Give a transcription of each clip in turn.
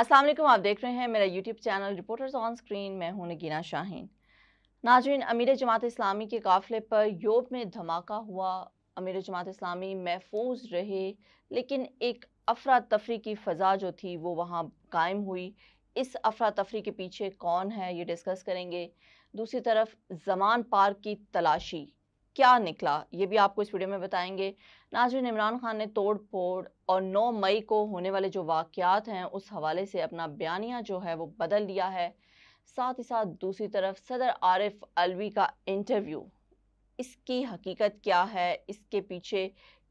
असलम आप देख रहे हैं मेरा YouTube channel reporters on screen मैं हूं नगीना शाहीन नाजरीन अमीर जमात इस्लामी के काफ़िले पर यूरोप में धमाका हुआ अमीर जमात इस्लामी महफूज रहे लेकिन एक अफरा तफरी की फ़जा जो थी वो वहाँ कायम हुई इस अफरा तफरी के पीछे कौन है ये डिस्कस करेंगे दूसरी तरफ जमान पार्क की तलाशी क्या निकला ये भी आपको इस वीडियो में बताएंगे नाजरन इमरान खान ने तोड़ फोड़ और 9 मई को होने वाले जो वाक़ात हैं उस हवाले से अपना बयानिया जो है वो बदल दिया है साथ ही साथ दूसरी तरफ सदर आरिफ अलवी का इंटरव्यू इसकी हकीकत क्या है इसके पीछे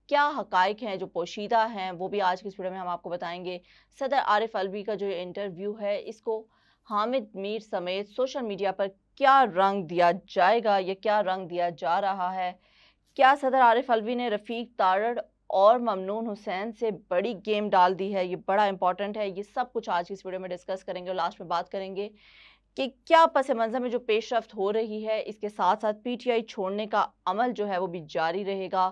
क्या हकाइक हैं जो पोशीदा हैं वो भी आज के इस वीडियो में हम आपको बताएंगे सदर आरिफ अलवी का जो इंटरव्यू है इसको हामिद मीर समेत सोशल मीडिया पर क्या रंग दिया जाएगा या क्या रंग दिया जा रहा है क्या सदर आरिफ अलवी ने रफ़ीक तारड़ और ममनून हुसैन से बड़ी गेम डाल दी है ये बड़ा इंपॉर्टेंट है ये सब कुछ आज की इस वीडियो में डिस्कस करेंगे और लास्ट में बात करेंगे कि क्या पस मंज़र में जो पेशरफ हो रही है इसके साथ साथ पीटीआई छोड़ने का अमल जो है वो भी जारी रहेगा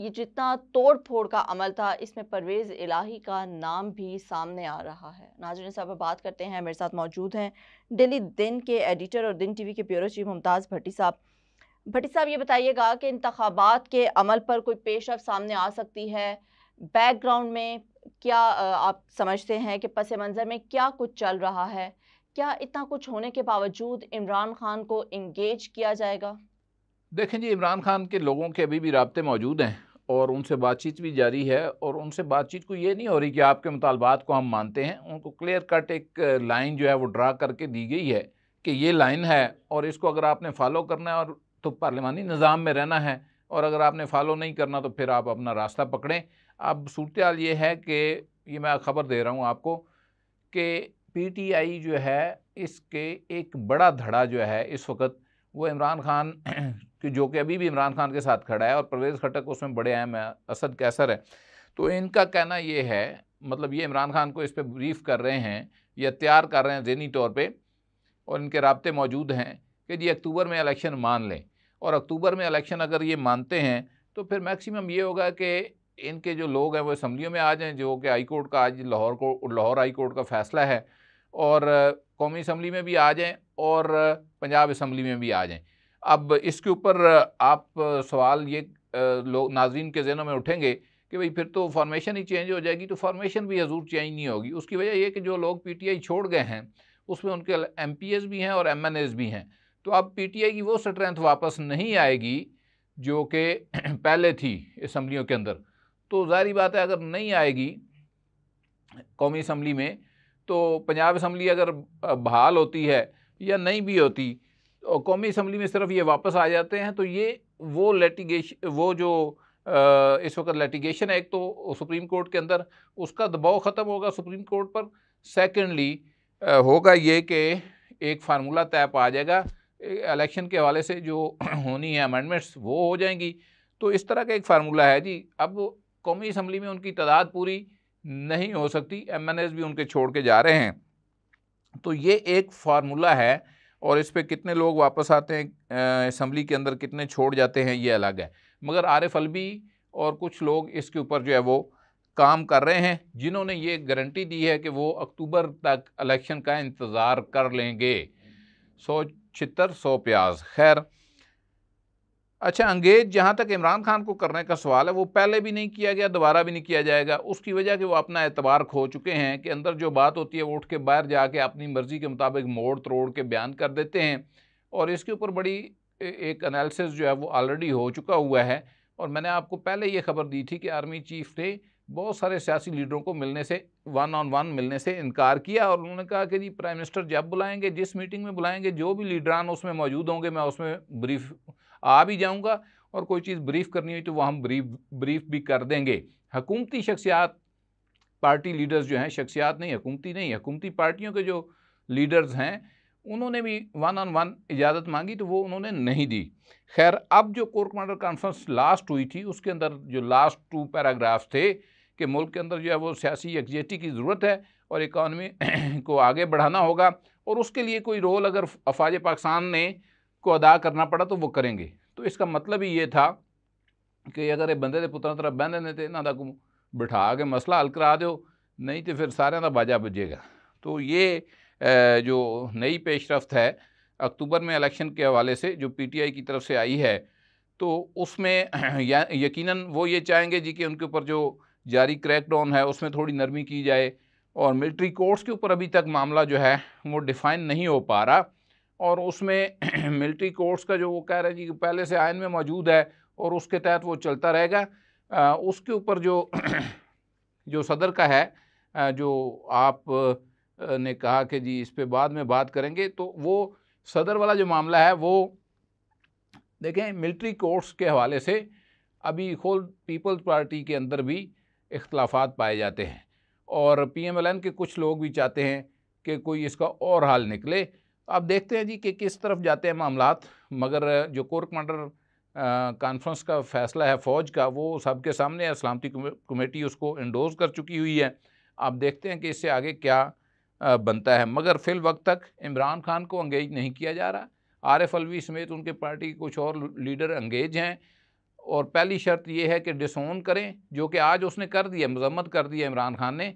ये जितना तोड़ फोड़ का अमल था इसमें परवेज़ इलाही का नाम भी सामने आ रहा है नाजरन साहब बात करते हैं मेरे साथ मौजूद हैं डेली दिन के एडिटर और दिन टीवी के ब्यूरो चीफ मुमताज़ भट्टी साहब भट्टी साहब ये बताइएगा कि इंतबात के अमल पर कोई पेशरफ सामने आ सकती है बैकग्राउंड में क्या आप समझते हैं कि पस मंज़र में क्या कुछ चल रहा है क्या इतना कुछ होने के बावजूद इमरान खान को इंगेज किया जाएगा देखें जी इमरान खान के लोगों के अभी भी रबते मौजूद हैं और उनसे बातचीत भी जारी है और उनसे बातचीत को ये नहीं हो रही कि आपके मुतालबात को हम मानते हैं उनको क्लियर कट एक लाइन जो है वो ड्रा करके दी गई है कि ये लाइन है और इसको अगर आपने फॉलो करना है और तो पार्लिमानी निज़ाम में रहना है और अगर आपने फॉलो नहीं करना तो फिर आप अपना रास्ता पकड़ें अब सूरत हाल ये है कि ये मैं खबर दे रहा हूँ आपको कि आई जो है इसके एक बड़ा धड़ा जो है इस वक्त वो इमरान खान की जो कि अभी भी इमरान खान के साथ खड़ा है और परवेज़ खटक उसमें बड़े अहम है असद कैसर है तो इनका कहना ये है मतलब ये इमरान खान को इस पर ब्रीफ कर रहे हैं या तैयार कर रहे हैं जहनी तौर पर और इनके रबते मौजूद हैं कि जी अक्टूबर में इलेक्शन मान लें और अक्टूबर में इलेक्शन अगर ये मानते हैं तो फिर मैक्सिमम ये होगा कि इनके जो लोग हैं वो असम्बलियों में आ जाएं जो कि हाई कोर्ट का आज लाहौर को लाहौर हाई कोर्ट का फ़ैसला है और कौमी असम्बली में भी आ जाएँ और पंजाब असम्बली में भी आ जाएँ अब इसके ऊपर आप सवाल ये लोग नाजरन के जहनों में उठेंगे कि भाई फिर तो फॉर्मेशन ही चेंज हो जाएगी तो फॉर्मेशन भी हजूर चेंज नहीं होगी उसकी वजह यह कि जो लोग पी टी आई छोड़ गए हैं उसमें उनके एम पी एस भी हैं और एम एन एस भी हैं तो अब पी टी आई की वो स्ट्रेंथ वापस नहीं आएगी जो कि पहले थी इसम्बलियों के अंदर तो जारी बात है अगर नहीं आएगी कौमी इसम्बली में तो पंजाब असम्बली अगर बहाल होती है या नहीं भी होती और कौमी असम्बली में सिर्फ ये वापस आ जाते हैं तो ये वो लेटिगेश वो जो इस वक्त लेटिगेशन है एक तो सुप्रीम कोर्ट के अंदर उसका दबाव ख़त्म होगा सुप्रीम कोर्ट पर सेकेंडली होगा ये कि एक फार्मूला तय आ जाएगा इलेक्शन के हवाले से जो होनी है अमेंडमेंट्स वो हो जाएंगी तो इस तरह का एक फार्मूला है जी अब कौमी असम्बली में उनकी तादाद पूरी नहीं हो सकती एम भी उनके छोड़ के जा रहे हैं तो ये एक फार्मूला है और इस पर कितने लोग वापस आते हैं असम्बली के अंदर कितने छोड़ जाते हैं ये अलग है मगर आर एफ अलबी और कुछ लोग इसके ऊपर जो है वो काम कर रहे हैं जिन्होंने ये गारंटी दी है कि वो अक्टूबर तक इलेक्शन का इंतज़ार कर लेंगे सौ छितर सौ प्याज खैर अच्छा अंगेज जहाँ तक इमरान खान को करने का सवाल है वो पहले भी नहीं किया गया दोबारा भी नहीं किया जाएगा उसकी वजह कि वो अपना एतबार खो चुके हैं कि अंदर जो बात होती है वो उठ के बाहर जाके अपनी मर्ज़ी के मुताबिक मोड़ तोड़ के बयान कर देते हैं और इसके ऊपर बड़ी एक अनालिसिस जो है वो ऑलरेडी हो चुका हुआ है और मैंने आपको पहले ये खबर दी थी कि आर्मी चीफ ने बहुत सारे सियासी लीडरों को मिलने से वन ऑन वन मिलने से इनकार किया और उन्होंने कहा कि जी प्राइम मिनिस्टर जब बुलाएंगे जिस मीटिंग में बुलाएंगे जो भी लीडरान उसमें मौजूद होंगे मैं उसमें ब्रीफ आ भी जाऊँगा और कोई चीज़ ब्रीफ करनी हुई तो वह हम ब्रीफ ब्रीफ भी कर देंगे हकूमती शख्सियात पार्टी लीडर्स जो हैं शख्सियात नहीं हकूमती नहीं हकूमती पार्टियों के जो लीडर्स हैं उन्होंने भी वन ऑन वन इजाज़त मांगी तो वो उन्होंने नहीं दी खैर अब जो कोर कमांडर कॉन्फ्रेंस लास्ट हुई थी उसके अंदर जो लास्ट टू पैराग्राफ थे कि मुल्क के अंदर जो है वो सियासी यकजहती की ज़रूरत है और इकानमी को आगे बढ़ाना होगा और उसके लिए कोई रोल अगर अफवाज पाकिस्तान ने को अदा करना पड़ा तो वो करेंगे तो इसका मतलब ही ये था कि अगर ये बंदे के पुत्र तरफ बहन देने तो इन्हों को बिठा के मसला हल करा दो नहीं तो फिर सारे का बाजा बजेगा तो ये जो नई पेशरफ है अक्टूबर में इलेक्शन के हवाले से जो पीटीआई की तरफ से आई है तो उसमें यकीनन वो ये चाहेंगे जी कि उनके ऊपर जो जारी क्रैकडाउन है उसमें थोड़ी नरमी की जाए और मिलिट्री कोर्ट्स के ऊपर अभी तक मामला जो है वो डिफ़ाइन नहीं हो पा रहा और उसमें मिलिट्री कोर्स का जो वो कह रहे हैं जी पहले से आयन में मौजूद है और उसके तहत वो चलता रहेगा उसके ऊपर जो जो सदर का है जो आप ने कहा कि जी इस पर बाद में बात करेंगे तो वो सदर वाला जो मामला है वो देखें मिलिट्री कोर्ट्स के हवाले से अभी खोल पीपल्स पार्टी के अंदर भी इख्तलाफात पाए जाते हैं और पीएमएलएन के कुछ लोग भी चाहते हैं कि कोई इसका और हाल निकले आप देखते हैं जी कि किस तरफ जाते हैं मामला मगर जो कोर कमांडर कॉन्फ्रेंस का फैसला है फ़ौज का वो सबके सामने है सलामती कमेटी उसको इंडोज कर चुकी हुई है आप देखते हैं कि इससे आगे क्या बनता है मगर फिल वक्त तक इमरान खान को अंगेज नहीं किया जा रहा आर एफ अलवी समेत उनके पार्टी के कुछ और लीडर अंगेज हैं और पहली शर्त यह है कि डिसोन करें जो कि आज उसने कर दिया मजम्मत कर दिया इमरान खान ने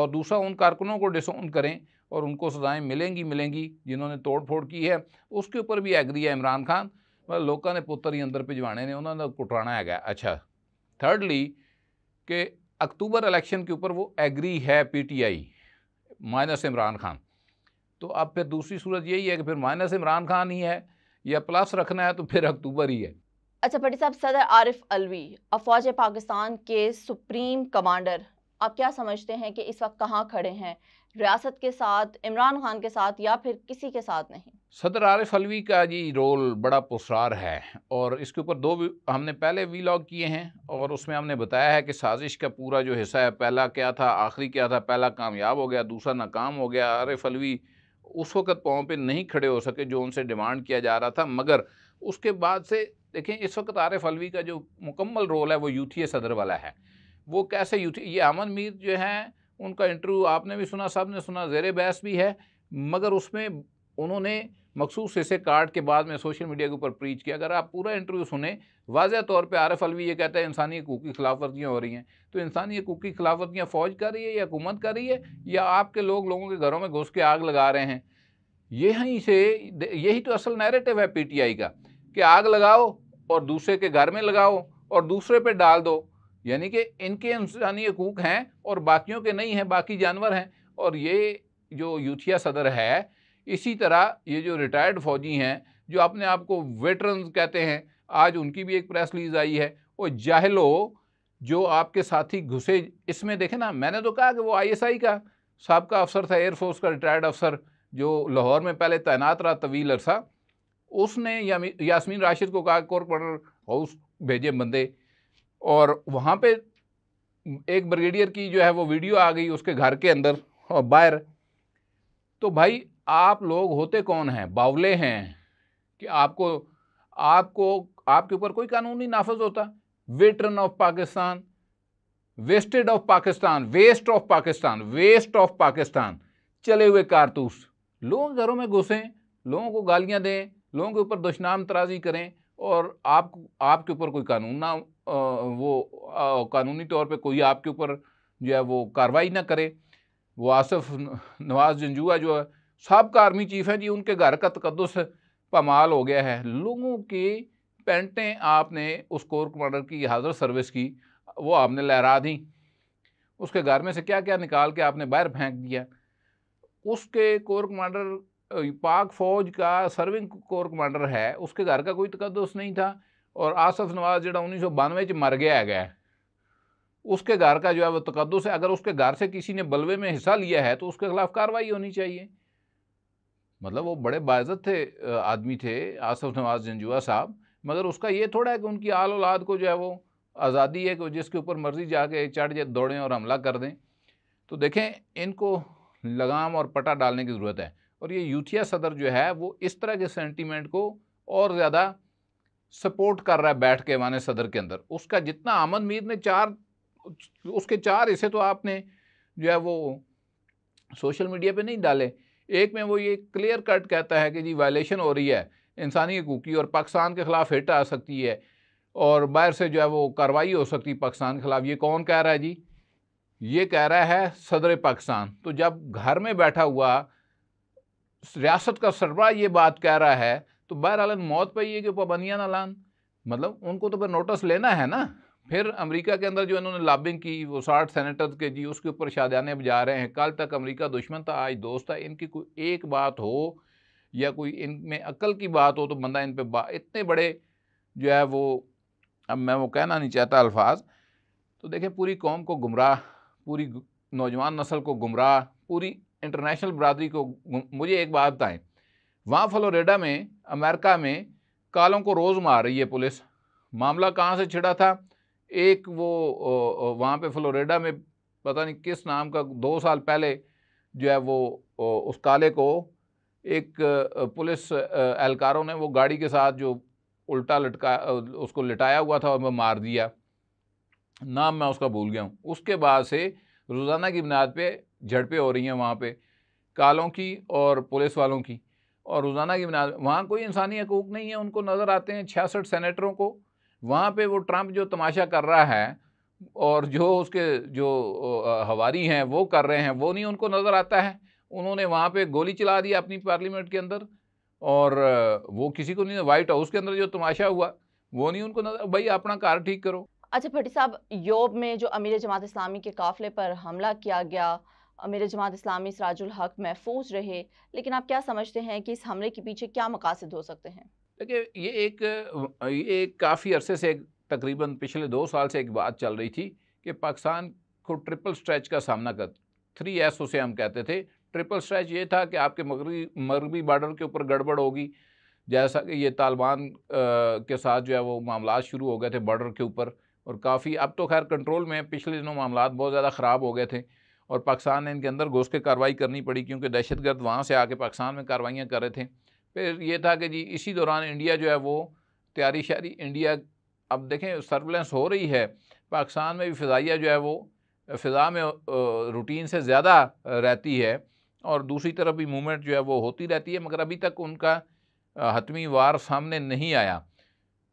और दूसरा उन कारकुनों को डिसोन करें और उनको सजाएं मिलेंगी मिलेंगी जिन्होंने तोड़ फोड़ की है उसके ऊपर भी एग्री है इमरान खान मतलब लोगों ने पुत्र ही अंदर भिजवाने ने उन्होंने कुटवाना है अच्छा थर्डली के अक्टूबर इलेक्शन के ऊपर वो एग्री है पीटीआई माइनस इमरान खान तो अब फिर दूसरी सूरत यही है कि फिर माइनस इमरान खान ही है या प्लस रखना है तो फिर अक्टूबर ही है अच्छा पटी साहब सदर आरिफ अलवी अफवाज पाकिस्तान के सुप्रीम कमांडर आप क्या समझते हैं कि इस वक्त कहाँ खड़े हैं रियासत के साथ इमरान खान के साथ या फिर किसी के साथ नहीं सदर आरिफ अलवी का जी रोल बड़ा पुसरार है और इसके ऊपर दो हमने पहले वीलॉग किए हैं और उसमें हमने बताया है कि साजिश का पूरा जो हिस्सा है पहला क्या था आखिरी क्या था पहला कामयाब हो गया दूसरा नाकाम हो गया आरिफ अलवी उस वक्त पाँव पे नहीं खड़े हो सके जो उनसे डिमांड किया जा रहा था मगर उसके बाद से देखें इस वक्त आरिफ अलवी का जो मुकम्मल रोल है वो यूथी सदर वाला है वो कैसे यूथी ये अमन मीर जो हैं उनका इंटरव्यू आपने भी सुना सब ने सुना जेर बहस भी है मगर उसमें उन्होंने मखसूस हिस्से कार्ड के बाद में सोशल मीडिया के ऊपर प्रीच किया अगर आप पूरा इंटरव्यू सुने वाजह तौर पे आरफ अलवी ये कहता है इंसानी हकूक़ की खिलाफवर्जियाँ हो रही हैं तो इंसानी हकूक़ की वर्जियाँ फ़ौज कर रही है या हुकूमत कर रही है या आपके लोग लोगों के घरों में घुस के आग लगा रहे हैं यहीं से यही तो असल नैरेटिव है आई का कि आग लगाओ और दूसरे के घर में लगाओ और दूसरे पर डाल दो यानी कि इनके इंसानी हकूक हैं और बाकियों के नहीं हैं बाकी जानवर हैं और ये जो यूथिया सदर है इसी तरह ये जो रिटायर्ड फ़ौजी हैं जो अपने आप को वेटरन कहते हैं आज उनकी भी एक प्रेस रिलीज आई है वो जाहलो जो आपके साथी घुसे इसमें देखे ना मैंने तो कहा कि वो आईएसआई का सबका अफसर था एयरफोर्स का रिटायर्ड अफसर जो लाहौर में पहले तैनात रहा तवील अरसा उसने यासमीन राशिद को कहा कॉरपोरेटर हाउस भेजे बंदे और वहाँ पे एक ब्रिगेडियर की जो है वो वीडियो आ गई उसके घर के अंदर और बाहर तो भाई आप लोग होते कौन हैं बावले हैं कि आपको आपको आपके ऊपर कोई कानून नहीं नाफज होता veteran of Pakistan wasted of Pakistan waste of Pakistan waste of Pakistan चले हुए कारतूस लोग घरों में घुसें लोगों को गालियां दें लोगों के ऊपर दुशनाम तराजी करें और आप आपके ऊपर कोई कानून ना वो कानूनी तौर पे कोई आपके ऊपर जो है वो कार्रवाई ना करे वो आसफ नवाज जंजुआ जो है सबका आर्मी चीफ है जी उनके घर का तकदस पमाल हो गया है लोगों की पेंटें आपने उस कोर कमांडर की हाजिर सर्विस की वो आपने लहरा दी उसके घर में से क्या क्या निकाल के आपने बाहर फेंक दिया उसके कोर कमांडर पाक फ़ौज का सर्विंग कोर कमांडर है उसके घर का कोई तकदस नहीं था और आसफ नवाज जो उन्नीस सौ बानवे मर गया है उसके घर का जो है वो तकदस है अगर उसके घर से किसी ने बलवे में हिस्सा लिया है तो उसके खिलाफ कार्रवाई होनी चाहिए मतलब वो बड़े बाज़त थे आदमी थे आसफ नवाज जंजुआ साहब मगर उसका ये थोड़ा है कि उनकी आल औलाद को जो है वो आज़ादी है कि जिसके ऊपर मर्जी जाके चढ़ जाए दौड़ें और हमला कर दें तो देखें इनको लगाम और पटा डालने की ज़रूरत है और ये यूथिया सदर जो है वो इस तरह के सेंटीमेंट को और ज़्यादा सपोर्ट कर रहा है बैठ के माने सदर के अंदर उसका जितना आमद मीर ने चार उसके चार हिस्से तो आपने जो है वो सोशल मीडिया पे नहीं डाले एक में वो ये क्लियर कट कहता है कि जी वायलेशन हो रही है इंसानी हकूक़ की और पाकिस्तान के ख़िलाफ़ हिट आ सकती है और बाहर से जो है वो कार्रवाई हो सकती है पाकिस्तान के ख़िलाफ़ ये कौन कह रहा है जी ये कह रहा है सदर पाकिस्तान तो जब घर में बैठा हुआ रियासत का सरबरा ये बात कह रहा है तो बहरहाल मौत पर ही है कि पाबंदियाँ ना लान मतलब उनको तो फिर नोटिस लेना है ना फिर अमेरिका के अंदर जो इन्होंने लाबिंग की वो साठ सेनेटर के जी उसके ऊपर शादियाने जा रहे हैं कल तक अमेरिका दुश्मन था आज दोस्त था इनकी कोई एक बात हो या कोई इनमें अकल की बात हो तो बंदा इन पर इतने बड़े जो है वो अब मैं वो कहना नहीं चाहता अल्फाज तो देखें पूरी कौम को गुमराह पूरी नौजवान नस्ल को गुमराह पूरी इंटरनेशनल बरदरी को मुझे एक बात बताएँ वहाँ फ्लोरिडा में अमेरिका में कालों को रोज़ मार रही है पुलिस मामला कहाँ से छिड़ा था एक वो वहाँ पे फ्लोरिडा में पता नहीं किस नाम का दो साल पहले जो है वो उस काले को एक पुलिस एहलकारों ने वो गाड़ी के साथ जो उल्टा लटका उसको लिटाया हुआ था और मैं मार दिया नाम मैं उसका भूल गया हूँ उसके बाद से रोज़ाना की बुनियाद पे झड़पें हो रही हैं वहाँ पे कालों की और पुलिस वालों की और रोज़ाना की मुनाज वहाँ कोई इंसानी हकूक़ नहीं है उनको नज़र आते हैं छियासठ सेनेटरों को वहाँ पर वो ट्रंप जो तमाशा कर रहा है और जो उसके जो हवारी हैं वो कर रहे हैं वो नहीं उनको नज़र आता है उन्होंने वहाँ पे गोली चला दी अपनी पार्लियामेंट के अंदर और वो किसी को नहीं वाइट हाउस के अंदर जो तमाशा हुआ वो नहीं उनको नजर भाई अपना कार ठीक करो अच्छा भट्टी साहब योब में जो अमीर जमात इस्लामी के काफिले पर हमला किया गया अमीर जमात इस्लामी सराजुल हक महफूज रहे लेकिन आप क्या समझते हैं कि इस हमले के पीछे क्या मकासद हो सकते हैं देखिए ये एक ये एक काफ़ी अरसे से तकरीबन पिछले दो साल से एक बात चल रही थी कि पाकिस्तान को ट्रिपल स्ट्रेच का सामना कर थ्री एस उसे हम कहते थे ट्रिपल स्ट्रेच ये था कि आपके मगरबी मगरबी बॉर्डर के ऊपर गड़बड़ होगी जैसा कि ये तालिबान के साथ जो है वो मामला शुरू हो गए थे बॉर्डर के ऊपर और काफ़ी अब तो खैर कंट्रोल में पिछले दिनों मामला बहुत ज़्यादा ख़राब हो गए थे और पाकिस्तान ने इनके अंदर घुस के कार्रवाई करनी पड़ी क्योंकि दहशत गर्द वहाँ से आके पाकिस्तान में कार्रवाइयाँ कर रहे थे फिर ये था कि जी इसी दौरान इंडिया जो है वो तैयारी शारी इंडिया अब देखें सर्वलेंस हो रही है पाकिस्तान में भी फ़ाइया जो है वो फ़ा में रूटीन से ज़्यादा रहती है और दूसरी तरफ भी मूवमेंट जो है वो होती रहती है मगर अभी तक उनका हतमी वार सामने नहीं आया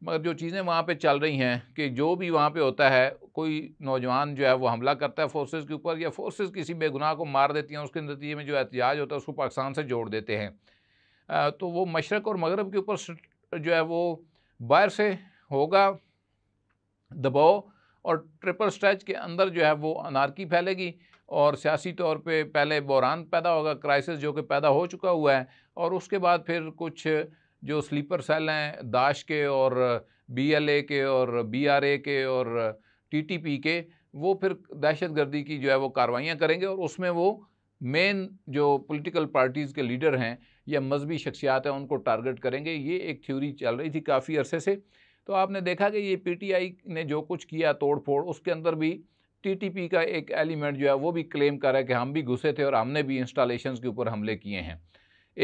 मगर जो चीज़ें वहाँ पे चल रही हैं कि जो भी वहाँ पे होता है कोई नौजवान जो है वो हमला करता है फोर्सेस के ऊपर या फोर्सेस किसी बेगुनाह को मार देती हैं उसके नतीजे में जो एहतजाज होता है उसको पाकिस्तान से जोड़ देते हैं तो वो मशरक़ और मगरब के ऊपर जो है वो बाहर से होगा दबाव और ट्रिपल स्ट्रेच के अंदर जो है वो अनारकी फैलेगी और सियासी तौर पे पहले बहरान पैदा होगा क्राइसिस जो कि पैदा हो चुका हुआ है और उसके बाद फिर कुछ जो स्लीपर सेल हैं दाश के और बीएलए के और बीआरए के और टीटीपी के वो फिर दहशत गर्दी की जो है वो कार्रवाइयाँ करेंगे और उसमें वो मेन जो पॉलिटिकल पार्टीज़ के लीडर हैं या मजहबी शख्सियात हैं उनको टारगेट करेंगे ये एक थ्योरी चल रही थी काफ़ी अरसे से तो आपने देखा कि ये पीटीआई ने जो कुछ किया तोड़ फोड़ उसके अंदर भी टीटीपी का एक एलिमेंट जो है वो भी क्लेम कर रहा है कि हम भी घुसे थे और हमने भी इंस्टॉलेशन के ऊपर हमले किए हैं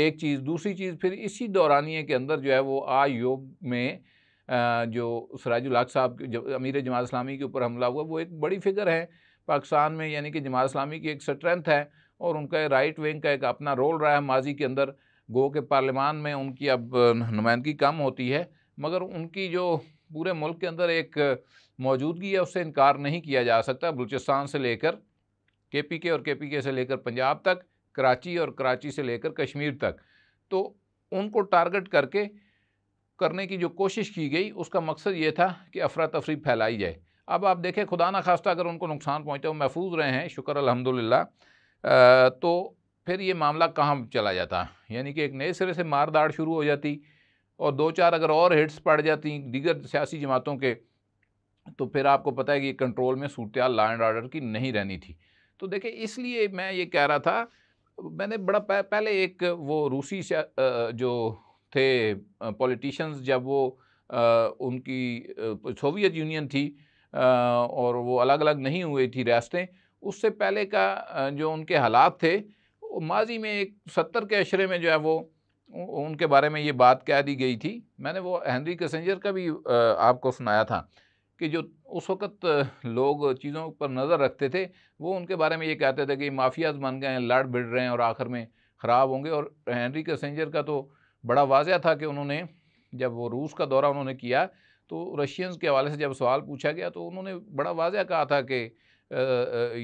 एक चीज़ दूसरी चीज़ फिर इसी दौरानिए के अंदर जो है वो आयोग में जो सराजुल हक साहब जब अमीर जमात इस्लामी के ऊपर हमला हुआ वो एक बड़ी फिगर है पाकिस्तान में यानी कि जमात इस्लामी की एक स्ट्रेंथ है और उनका राइट विंग का एक अपना रोल रहा है माजी के अंदर गो के पार्लियामान में उनकी अब नुमाइंदगी कम होती है मगर उनकी जो पूरे मुल्क के अंदर एक मौजूदगी है उससे इनकार नहीं किया जा सकता बलूचिस्तान से लेकर के पी के और के पी के से लेकर पंजाब तक कराची और कराची से लेकर कश्मीर तक तो उनको टारगेट करके करने की जो कोशिश की गई उसका मकसद ये था कि अफरा तफरी फैलाई जाए अब आप देखें खुदा ना खास्ता अगर उनको नुकसान पहुँचे वो महफूज रहे हैं शुक्र अलहमदिल्ला तो फिर ये मामला कहाँ चला जाता यानी कि एक नए सिरे से मार दाड़ शुरू हो जाती और दो चार अगर और हिट्स पड़ जाती दीगर सियासी जमातों के तो फिर आपको पता है कि कंट्रोल में सूरत लॉ एंड ऑर्डर की नहीं रहनी थी तो देखिए इसलिए मैं ये कह रहा था मैंने बड़ा पहले एक वो रूसी जो थे पॉलिटिशियंस जब वो आ, उनकी सोवियत यूनियन थी आ, और वो अलग अलग नहीं हुई थी रियासतें उससे पहले का जो उनके हालात थे माजी में एक सत्तर के अशरे में जो है वो उनके बारे में ये बात कह दी गई थी मैंने वो हेनरी कसेंजर का भी आपको सुनाया था कि जो उस वक़्त लोग चीज़ों पर नज़र रखते थे वो उनके बारे में ये कहते थे कि माफियाज बन गए हैं लड़ भिड़ रहे हैं और आखिर में ख़राब होंगे और हेनरी कैसेंजर का तो बड़ा वाजह था कि उन्होंने जब वो रूस का दौरा उन्होंने किया तो रशियंस के हवाले से जब सवाल पूछा गया तो उन्होंने बड़ा वाजह कहा था कि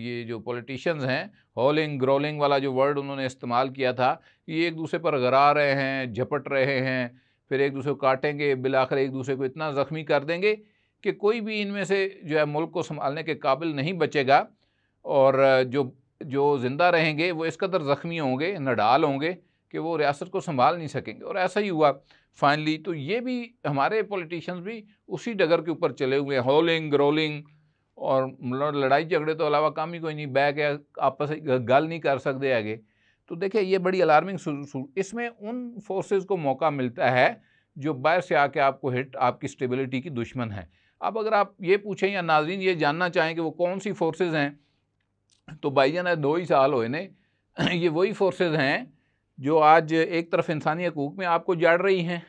ये जो पॉलिटिशियंस हैं हॉलिंग ग्रोलिंग वाला जो वर्ड उन्होंने इस्तेमाल किया था ये एक दूसरे पर गरा रहे हैं झपट रहे हैं फिर एक दूसरे को काटेंगे बिलाखिर एक दूसरे को इतना ज़ख्मी कर देंगे कि कोई भी इनमें से जो है मुल्क को संभालने के काबिल नहीं बचेगा और जो जो ज़िंदा रहेंगे वो इस कदर ज़ख्मी होंगे नडाल होंगे कि वो रियासत को संभाल नहीं सकेंगे और ऐसा ही हुआ फाइनली तो ये भी हमारे पॉलिटिशियंस भी उसी डगर के ऊपर चले हुए हॉलिंग ग्रोलिंग और मतलब लड़ाई झगड़े तो अलावा काम ही कोई नहीं बैग या आपस गल नहीं कर सकते आगे तो देखिए ये बड़ी अलार्मिंग इसमें उन फोर्सेस को मौका मिलता है जो बाहर से आके आपको हिट आपकी स्टेबिलिटी की दुश्मन है अब अगर आप ये पूछें या नाजरीन ये जानना चाहें कि वो कौन सी फोर्सेज हैं तो भाईजान दो ही साल होए ने ये वही फोर्सेज हैं जो आज एक तरफ इंसानी हकूक़ में आपको जड़ रही हैं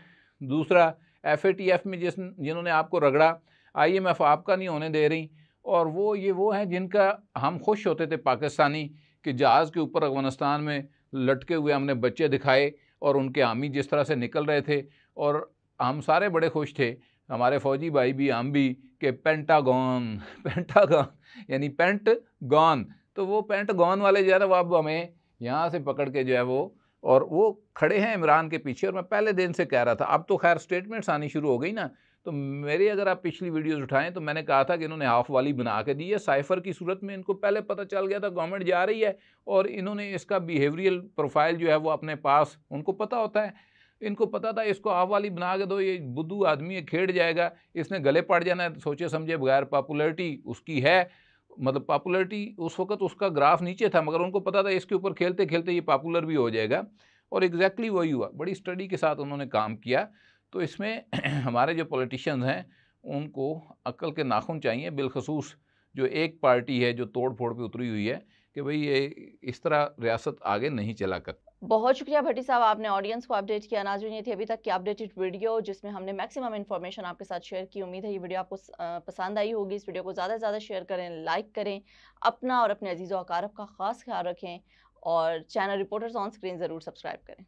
दूसरा एफ ए टी एफ़ में जिस जिन्होंने आपको रगड़ा आई एम एफ आपका नहीं होने दे रही और वो ये वो हैं जिनका हम खुश होते थे पाकिस्तानी कि जहाज़ के ऊपर अफगानिस्तान में लटके हुए हमने बच्चे दिखाए और उनके आमी जिस तरह से निकल रहे थे और हम सारे बड़े खुश थे हमारे फौजी भाई भी हम भी कि पेंटा गॉन यानी पेंट गॉन तो वो पेंट गॉन वाले जो है ना वो अब हमें यहाँ से पकड़ के जो है वो और वो खड़े हैं इमरान के पीछे और मैं पहले दिन से कह रहा था अब तो खैर स्टेटमेंट्स आनी शुरू हो गई ना तो मेरे अगर आप पिछली वीडियोस उठाएं तो मैंने कहा था कि इन्होंने हाफ वाली बना के दी है साइफर की सूरत में इनको पहले पता चल गया था गवर्नमेंट जा रही है और इन्होंने इसका बिहेवियल प्रोफाइल जो है वो अपने पास उनको पता होता है इनको पता था इसको हाफ वाली बना के दो ये बुद्धू आदमी खेड़ जाएगा इसने गले पड़ जाना सोचे समझे बगैर पॉपुलरिटी उसकी है मतलब पॉपुलरिटी उस वक्त उसका ग्राफ नीचे था मगर उनको पता था इसके ऊपर खेलते खेलते ये पॉपुलर भी हो जाएगा और एग्जैक्टली exactly वही हुआ बड़ी स्टडी के साथ उन्होंने काम किया तो इसमें हमारे जो पॉलिटिशियंस हैं उनको अक्ल के नाखून चाहिए बिलखसूस जो एक पार्टी है जो तोड़ फोड़ पर उतरी हुई है कि भाई ये इस तरह रियासत आगे नहीं चला करती बहुत शुक्रिया भट्टी साहब आपने ऑडियंस को अपडेट किया नाजुन ये थी अभी तक की अपडेटेड वीडियो जिसमें हमने मैक्सिमम इन्फॉर्मेशन आपके साथ शेयर की उम्मीद है ये वीडियो आपको पसंद आई होगी इस वीडियो को ज़्यादा से ज़्यादा शेयर करें लाइक करें अपना और अपने अजीज़ व अकारब का खास ख्याल रखें और चैनल रिपोर्टर्स ऑन स्क्रीन ज़रूर सब्सक्राइब करें